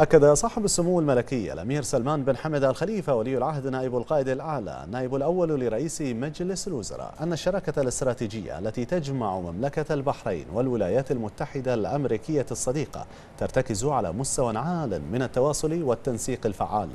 أكد صاحب السمو الملكي الأمير سلمان بن حمد الخليفة ولي العهد نائب القائد الأعلى النائب الأول لرئيس مجلس الوزراء أن الشراكة الاستراتيجية التي تجمع مملكة البحرين والولايات المتحدة الأمريكية الصديقة ترتكز على مستوى عال من التواصل والتنسيق الفعال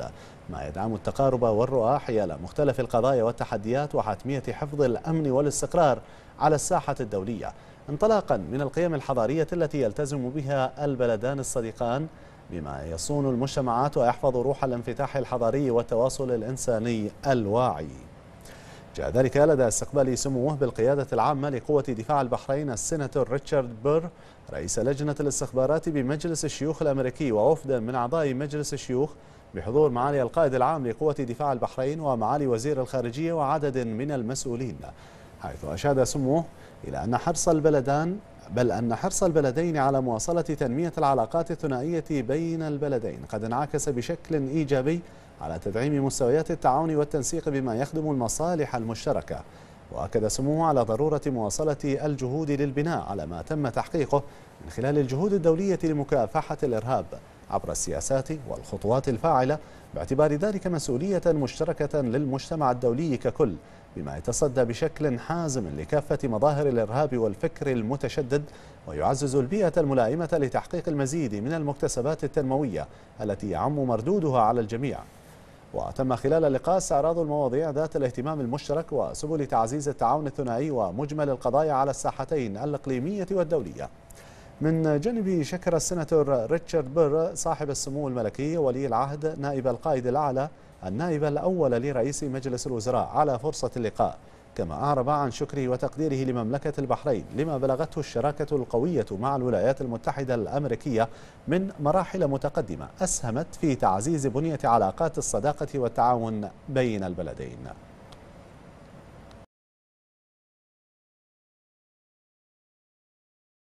ما يدعم التقارب والرؤى حيال مختلف القضايا والتحديات وحتمية حفظ الأمن والاستقرار على الساحة الدولية انطلاقا من القيم الحضارية التي يلتزم بها البلدان الصديقان بما يصون المجتمعات ويحفظ روح الانفتاح الحضاري والتواصل الإنساني الواعي جاء ذلك لدى استقبال سموه بالقيادة العامة لقوة دفاع البحرين السيناتور ريتشارد بير رئيس لجنة الاستخبارات بمجلس الشيوخ الأمريكي ووفد من أعضاء مجلس الشيوخ بحضور معالي القائد العام لقوة دفاع البحرين ومعالي وزير الخارجية وعدد من المسؤولين حيث أشاد سموه إلى أن حرص البلدان بل أن حرص البلدين على مواصلة تنمية العلاقات الثنائية بين البلدين قد انعكس بشكل إيجابي على تدعيم مستويات التعاون والتنسيق بما يخدم المصالح المشتركة وأكد سموه على ضرورة مواصلة الجهود للبناء على ما تم تحقيقه من خلال الجهود الدولية لمكافحة الإرهاب عبر السياسات والخطوات الفاعلة باعتبار ذلك مسؤولية مشتركة للمجتمع الدولي ككل بما يتصدى بشكل حازم لكافة مظاهر الإرهاب والفكر المتشدد ويعزز البيئة الملائمة لتحقيق المزيد من المكتسبات التنموية التي يعم مردودها على الجميع وتم خلال اللقاء استعراض المواضيع ذات الاهتمام المشترك وسبل تعزيز التعاون الثنائي ومجمل القضايا على الساحتين الإقليمية والدولية من جانبه شكر السناتور ريتشارد بير صاحب السمو الملكي ولي العهد نائب القائد الأعلى النائب الأول لرئيس مجلس الوزراء على فرصة اللقاء كما أعرب عن شكره وتقديره لمملكة البحرين لما بلغته الشراكة القوية مع الولايات المتحدة الأمريكية من مراحل متقدمة أسهمت في تعزيز بنية علاقات الصداقة والتعاون بين البلدين